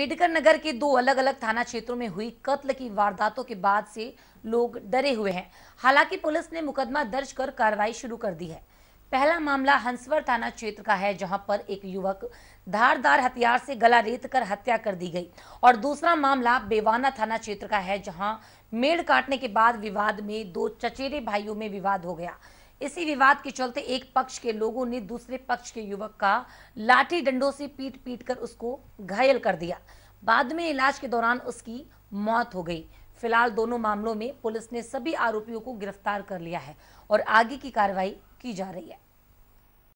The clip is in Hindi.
मेडिकल नगर के दो अलग अलग थाना क्षेत्रों में हुई कत्ल की वारदातों के बाद से लोग डरे हुए हैं हालांकि पुलिस ने मुकदमा दर्ज कर कार्रवाई शुरू कर दी है पहला मामला हंसवर थाना क्षेत्र का है जहां पर एक युवक धारदार हथियार से गला रेत कर हत्या कर दी गई और दूसरा मामला बेवाना थाना क्षेत्र का है जहां मेड़ काटने के बाद विवाद में दो चचेरे भाइयों में विवाद हो गया इसी विवाद के चलते एक पक्ष के लोगों ने दूसरे पक्ष के युवक का लाठी डंडों से पीट पीट कर उसको घायल कर दिया बाद में इलाज के दौरान उसकी मौत हो गई फिलहाल दोनों मामलों में पुलिस ने सभी आरोपियों को गिरफ्तार कर लिया है और आगे की कार्रवाई की जा रही है